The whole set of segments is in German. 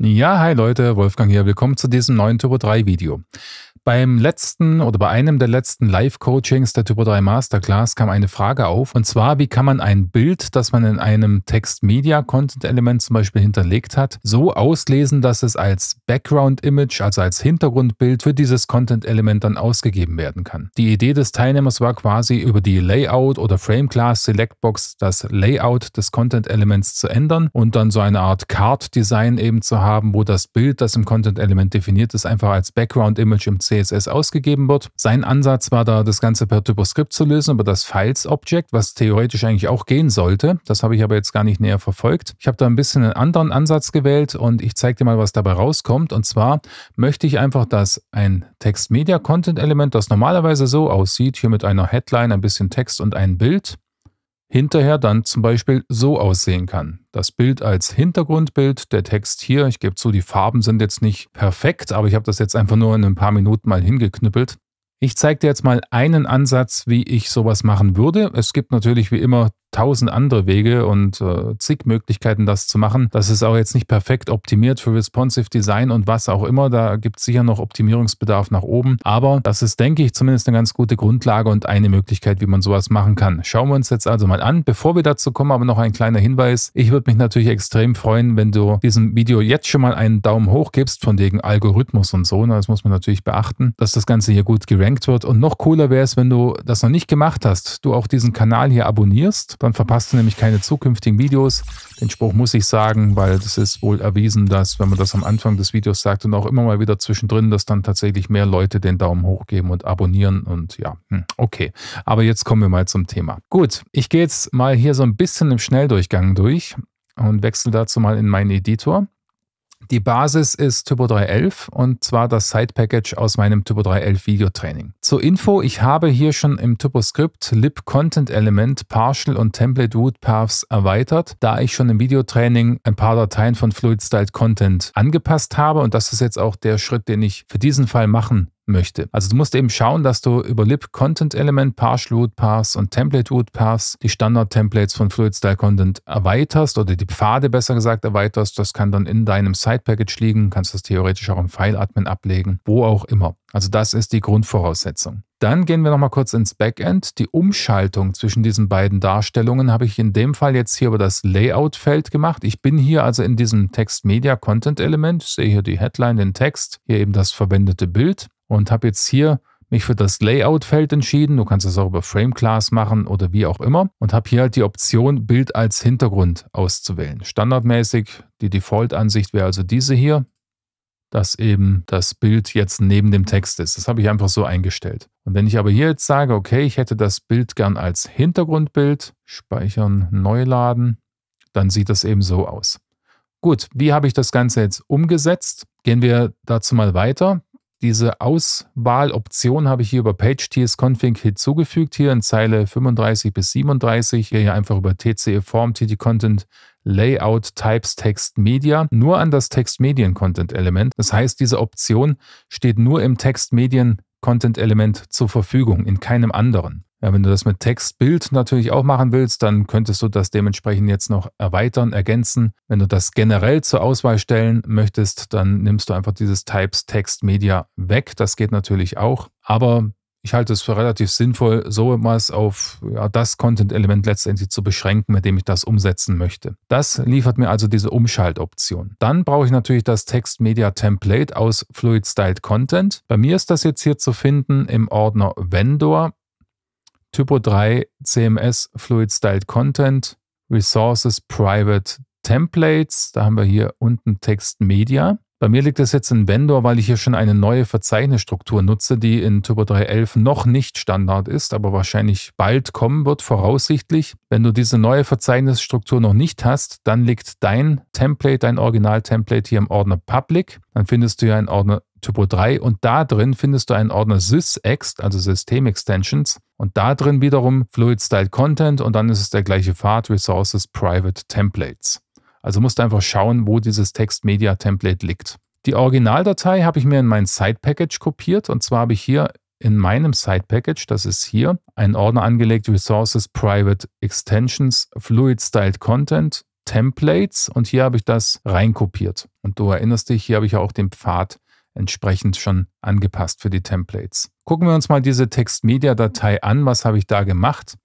Ja, hi Leute, Wolfgang hier. Willkommen zu diesem neuen Turbo 3 Video. Beim letzten oder bei einem der letzten Live-Coachings der Typo 3 Masterclass kam eine Frage auf, und zwar, wie kann man ein Bild, das man in einem Text-Media-Content-Element zum Beispiel hinterlegt hat, so auslesen, dass es als Background-Image, also als Hintergrundbild für dieses Content-Element dann ausgegeben werden kann. Die Idee des Teilnehmers war quasi über die Layout- oder Frame-Class-Selectbox das Layout des Content-Elements zu ändern und dann so eine Art Card-Design eben zu haben, wo das Bild, das im Content-Element definiert ist, einfach als Background-Image im CSS CSS ausgegeben wird. Sein Ansatz war da, das Ganze per TypoScript zu lösen, über das Files-Object, was theoretisch eigentlich auch gehen sollte. Das habe ich aber jetzt gar nicht näher verfolgt. Ich habe da ein bisschen einen anderen Ansatz gewählt und ich zeige dir mal, was dabei rauskommt. Und zwar möchte ich einfach, dass ein Text-Media-Content-Element, das normalerweise so aussieht, hier mit einer Headline, ein bisschen Text und ein Bild, hinterher dann zum Beispiel so aussehen kann. Das Bild als Hintergrundbild, der Text hier, ich gebe zu, die Farben sind jetzt nicht perfekt, aber ich habe das jetzt einfach nur in ein paar Minuten mal hingeknüppelt. Ich zeige dir jetzt mal einen Ansatz, wie ich sowas machen würde. Es gibt natürlich wie immer tausend andere Wege und äh, zig Möglichkeiten, das zu machen. Das ist auch jetzt nicht perfekt optimiert für Responsive Design und was auch immer. Da gibt es sicher noch Optimierungsbedarf nach oben. Aber das ist, denke ich, zumindest eine ganz gute Grundlage und eine Möglichkeit, wie man sowas machen kann. Schauen wir uns jetzt also mal an. Bevor wir dazu kommen, aber noch ein kleiner Hinweis. Ich würde mich natürlich extrem freuen, wenn du diesem Video jetzt schon mal einen Daumen hoch gibst, von wegen Algorithmus und so. Ne? Das muss man natürlich beachten, dass das Ganze hier gut gerankt wird. Und noch cooler wäre es, wenn du das noch nicht gemacht hast, du auch diesen Kanal hier abonnierst. Dann verpasst du nämlich keine zukünftigen Videos. Den Spruch muss ich sagen, weil es ist wohl erwiesen, dass wenn man das am Anfang des Videos sagt und auch immer mal wieder zwischendrin, dass dann tatsächlich mehr Leute den Daumen hoch geben und abonnieren und ja, hm, okay. Aber jetzt kommen wir mal zum Thema. Gut, ich gehe jetzt mal hier so ein bisschen im Schnelldurchgang durch und wechsle dazu mal in meinen Editor. Die Basis ist Typo 311 und zwar das Side-Package aus meinem Typo 311 Videotraining. Zur Info, ich habe hier schon im TypoScript lib Content Element Partial und Template Root Paths erweitert, da ich schon im Videotraining ein paar Dateien von Fluid Styled Content angepasst habe und das ist jetzt auch der Schritt, den ich für diesen Fall machen möchte. Also du musst eben schauen, dass du über lib Content Element, Partial Root Paths und Template Root Paths die Standard Templates von Fluid Style Content erweiterst oder die Pfade besser gesagt erweiterst. Das kann dann in deinem Side Package liegen, kannst das theoretisch auch im File Admin ablegen, wo auch immer. Also das ist die Grundvoraussetzung. Dann gehen wir nochmal kurz ins Backend. Die Umschaltung zwischen diesen beiden Darstellungen habe ich in dem Fall jetzt hier über das Layout-Feld gemacht. Ich bin hier also in diesem Text-Media-Content-Element, sehe hier die Headline, den Text, hier eben das verwendete Bild und habe jetzt hier mich für das Layout-Feld entschieden. Du kannst das auch über Frame Class machen oder wie auch immer. Und habe hier halt die Option Bild als Hintergrund auszuwählen. Standardmäßig die Default-Ansicht wäre also diese hier, dass eben das Bild jetzt neben dem Text ist. Das habe ich einfach so eingestellt. Und wenn ich aber hier jetzt sage, okay, ich hätte das Bild gern als Hintergrundbild, speichern, neu laden, dann sieht das eben so aus. Gut, wie habe ich das Ganze jetzt umgesetzt? Gehen wir dazu mal weiter. Diese Auswahloption habe ich hier über Page TS config hinzugefügt, hier in Zeile 35 bis 37, hier einfach über TCE-Form, TT-Content Layout Types Text Media nur an das Text Medien Content Element. Das heißt, diese Option steht nur im Text Medien Content Element zur Verfügung, in keinem anderen. Ja, wenn du das mit Text, Bild natürlich auch machen willst, dann könntest du das dementsprechend jetzt noch erweitern, ergänzen. Wenn du das generell zur Auswahl stellen möchtest, dann nimmst du einfach dieses Types Text Media weg. Das geht natürlich auch. Aber ich halte es für relativ sinnvoll, so etwas auf ja, das Content-Element letztendlich zu beschränken, mit dem ich das umsetzen möchte. Das liefert mir also diese Umschaltoption. Dann brauche ich natürlich das Text-Media-Template aus Fluid Styled Content. Bei mir ist das jetzt hier zu finden im Ordner Vendor Typo 3 CMS Fluid Styled Content, Resources Private Templates. Da haben wir hier unten Text Media. Bei mir liegt das jetzt in Vendor, weil ich hier schon eine neue Verzeichnisstruktur nutze, die in Typo 3.11 noch nicht Standard ist, aber wahrscheinlich bald kommen wird, voraussichtlich. Wenn du diese neue Verzeichnisstruktur noch nicht hast, dann liegt dein Template, dein Original-Template hier im Ordner Public. Dann findest du hier einen Ordner Typo 3 und da drin findest du einen Ordner SysExt, also System Extensions und da drin wiederum Fluid Style Content und dann ist es der gleiche Pfad Resources Private Templates. Also musst du einfach schauen, wo dieses Text Media Template liegt. Die Originaldatei habe ich mir in mein Side Package kopiert und zwar habe ich hier in meinem Side Package, das ist hier, einen Ordner angelegt Resources Private Extensions Fluid Styled Content Templates und hier habe ich das reinkopiert. Und du erinnerst dich, hier habe ich ja auch den Pfad entsprechend schon angepasst für die Templates. Gucken wir uns mal diese textmedia datei an. Was habe ich da gemacht?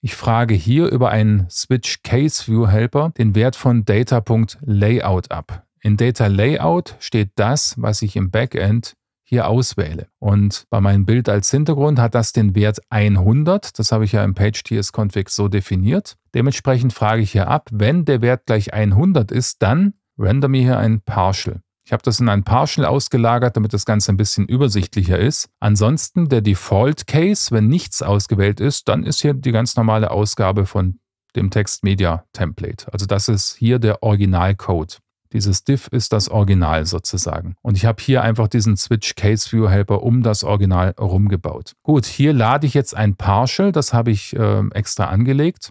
Ich frage hier über einen Switch Case View Helper den Wert von Data.Layout ab. In Data Layout steht das, was ich im Backend hier auswähle. Und bei meinem Bild als Hintergrund hat das den Wert 100. Das habe ich ja im Page TS config so definiert. Dementsprechend frage ich hier ab, wenn der Wert gleich 100 ist, dann render mir hier ein Partial. Ich habe das in ein Partial ausgelagert, damit das Ganze ein bisschen übersichtlicher ist. Ansonsten der Default Case, wenn nichts ausgewählt ist, dann ist hier die ganz normale Ausgabe von dem Text Media Template. Also das ist hier der Originalcode. Dieses Diff ist das Original sozusagen. Und ich habe hier einfach diesen Switch Case View Helper um das Original rumgebaut. Gut, hier lade ich jetzt ein Partial, das habe ich äh, extra angelegt.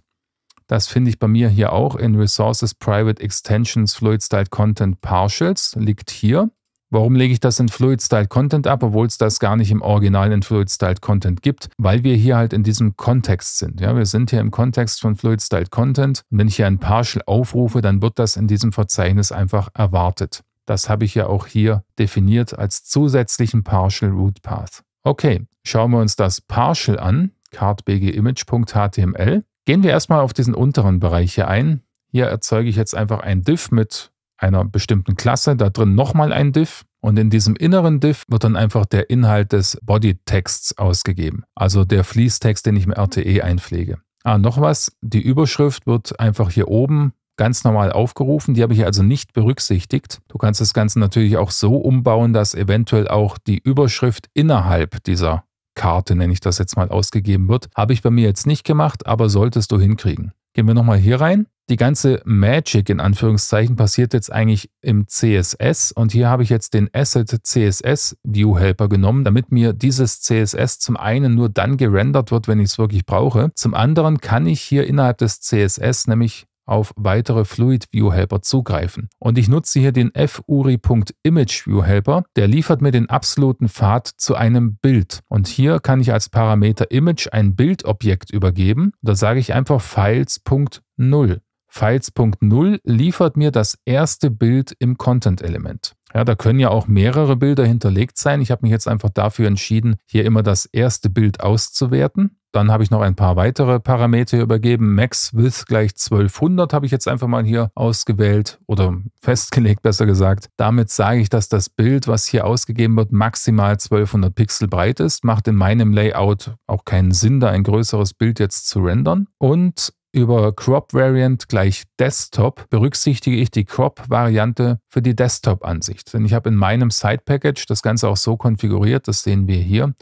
Das finde ich bei mir hier auch in Resources Private Extensions Fluid Style Content Partials, liegt hier. Warum lege ich das in Fluid Style Content ab, obwohl es das gar nicht im Original in Fluid Style Content gibt? Weil wir hier halt in diesem Kontext sind. Ja, wir sind hier im Kontext von Fluid Style Content. Und wenn ich hier ein Partial aufrufe, dann wird das in diesem Verzeichnis einfach erwartet. Das habe ich ja auch hier definiert als zusätzlichen Partial Root Path. Okay, schauen wir uns das Partial an, cardbgimage.html. Gehen wir erstmal auf diesen unteren Bereich hier ein. Hier erzeuge ich jetzt einfach ein Diff mit einer bestimmten Klasse, da drin nochmal ein Diff Und in diesem inneren Diff wird dann einfach der Inhalt des Bodytexts ausgegeben, also der Fließtext, den ich im RTE einpflege. Ah, noch was, die Überschrift wird einfach hier oben ganz normal aufgerufen. Die habe ich also nicht berücksichtigt. Du kannst das Ganze natürlich auch so umbauen, dass eventuell auch die Überschrift innerhalb dieser Karte, nenne ich das jetzt mal, ausgegeben wird. Habe ich bei mir jetzt nicht gemacht, aber solltest du hinkriegen. Gehen wir nochmal hier rein. Die ganze Magic in Anführungszeichen passiert jetzt eigentlich im CSS und hier habe ich jetzt den Asset CSS View Helper genommen, damit mir dieses CSS zum einen nur dann gerendert wird, wenn ich es wirklich brauche. Zum anderen kann ich hier innerhalb des CSS nämlich auf weitere Fluid View Helper zugreifen. Und ich nutze hier den furi.imageview Helper, der liefert mir den absoluten Pfad zu einem Bild. Und hier kann ich als Parameter Image ein Bildobjekt übergeben. Da sage ich einfach Files.0. Files.0 liefert mir das erste Bild im Content-Element. Ja, da können ja auch mehrere Bilder hinterlegt sein. Ich habe mich jetzt einfach dafür entschieden, hier immer das erste Bild auszuwerten. Dann habe ich noch ein paar weitere Parameter übergeben. Max Width gleich 1200 habe ich jetzt einfach mal hier ausgewählt oder festgelegt, besser gesagt. Damit sage ich, dass das Bild, was hier ausgegeben wird, maximal 1200 Pixel breit ist. Macht in meinem Layout auch keinen Sinn, da ein größeres Bild jetzt zu rendern. Und über Crop Variant gleich Desktop berücksichtige ich die Crop Variante für die Desktop Ansicht. Denn ich habe in meinem Side Package das Ganze auch so konfiguriert, das sehen wir hier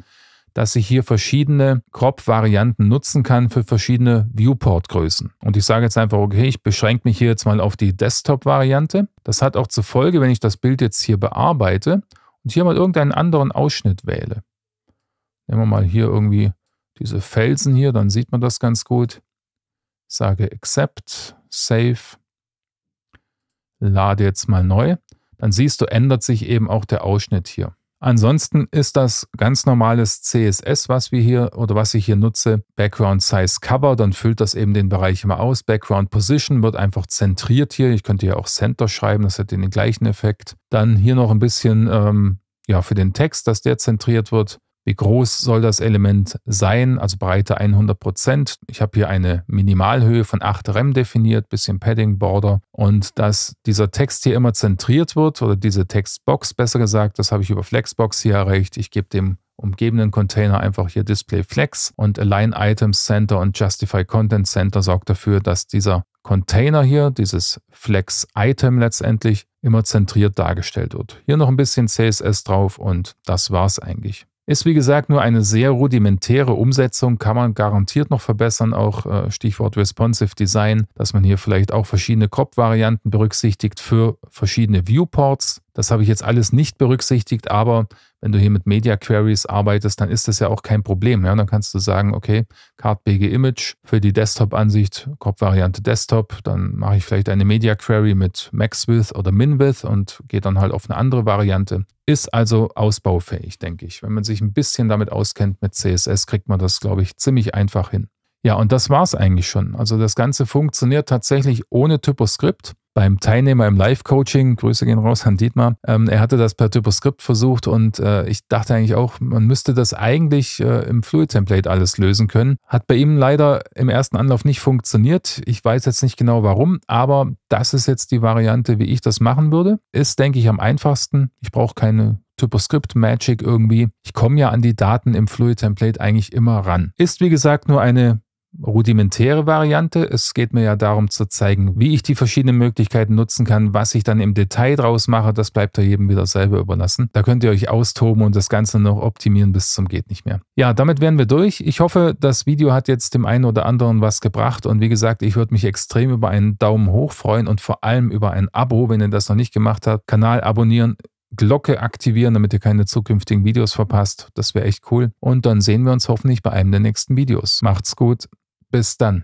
dass ich hier verschiedene Crop-Varianten nutzen kann für verschiedene Viewport-Größen. Und ich sage jetzt einfach, okay, ich beschränke mich hier jetzt mal auf die Desktop-Variante. Das hat auch zur Folge, wenn ich das Bild jetzt hier bearbeite und hier mal irgendeinen anderen Ausschnitt wähle. Nehmen wir mal hier irgendwie diese Felsen hier, dann sieht man das ganz gut. Ich sage Accept, Save, lade jetzt mal neu. Dann siehst du, ändert sich eben auch der Ausschnitt hier. Ansonsten ist das ganz normales CSS, was wir hier oder was ich hier nutze, Background Size Cover, dann füllt das eben den Bereich immer aus. Background Position wird einfach zentriert hier. Ich könnte hier auch Center schreiben, das hätte den gleichen Effekt. Dann hier noch ein bisschen ähm, ja, für den Text, dass der zentriert wird. Wie groß soll das Element sein? Also Breite 100 Ich habe hier eine Minimalhöhe von 8 Rem definiert, bisschen Padding, Border. Und dass dieser Text hier immer zentriert wird oder diese Textbox besser gesagt, das habe ich über Flexbox hier erreicht. Ich gebe dem umgebenden Container einfach hier Display Flex und Align Items Center und Justify Content Center sorgt dafür, dass dieser Container hier, dieses Flex Item letztendlich, immer zentriert dargestellt wird. Hier noch ein bisschen CSS drauf und das war's eigentlich. Ist wie gesagt nur eine sehr rudimentäre Umsetzung, kann man garantiert noch verbessern, auch äh, Stichwort Responsive Design, dass man hier vielleicht auch verschiedene Crop-Varianten berücksichtigt für verschiedene Viewports. Das habe ich jetzt alles nicht berücksichtigt, aber wenn du hier mit Media Queries arbeitest, dann ist das ja auch kein Problem. Ja? Dann kannst du sagen, okay, Card BG Image für die Desktop-Ansicht, Kopfvariante Desktop, dann mache ich vielleicht eine Media Query mit MaxWidth oder MinWidth und gehe dann halt auf eine andere Variante. Ist also ausbaufähig, denke ich. Wenn man sich ein bisschen damit auskennt mit CSS, kriegt man das, glaube ich, ziemlich einfach hin. Ja, und das war es eigentlich schon. Also das Ganze funktioniert tatsächlich ohne TypoScript beim Teilnehmer im Live-Coaching, Grüße gehen raus an Dietmar, ähm, er hatte das per TypoScript versucht und äh, ich dachte eigentlich auch, man müsste das eigentlich äh, im Fluid-Template alles lösen können. Hat bei ihm leider im ersten Anlauf nicht funktioniert. Ich weiß jetzt nicht genau warum, aber das ist jetzt die Variante, wie ich das machen würde. Ist, denke ich, am einfachsten. Ich brauche keine TypoScript Magic irgendwie. Ich komme ja an die Daten im Fluid Template eigentlich immer ran. Ist wie gesagt nur eine rudimentäre Variante. Es geht mir ja darum zu zeigen, wie ich die verschiedenen Möglichkeiten nutzen kann. Was ich dann im Detail draus mache, das bleibt ja jedem wieder selber überlassen. Da könnt ihr euch austoben und das Ganze noch optimieren bis zum geht nicht mehr. Ja, damit wären wir durch. Ich hoffe, das Video hat jetzt dem einen oder anderen was gebracht und wie gesagt, ich würde mich extrem über einen Daumen hoch freuen und vor allem über ein Abo, wenn ihr das noch nicht gemacht habt. Kanal abonnieren Glocke aktivieren, damit ihr keine zukünftigen Videos verpasst. Das wäre echt cool. Und dann sehen wir uns hoffentlich bei einem der nächsten Videos. Macht's gut. Bis dann.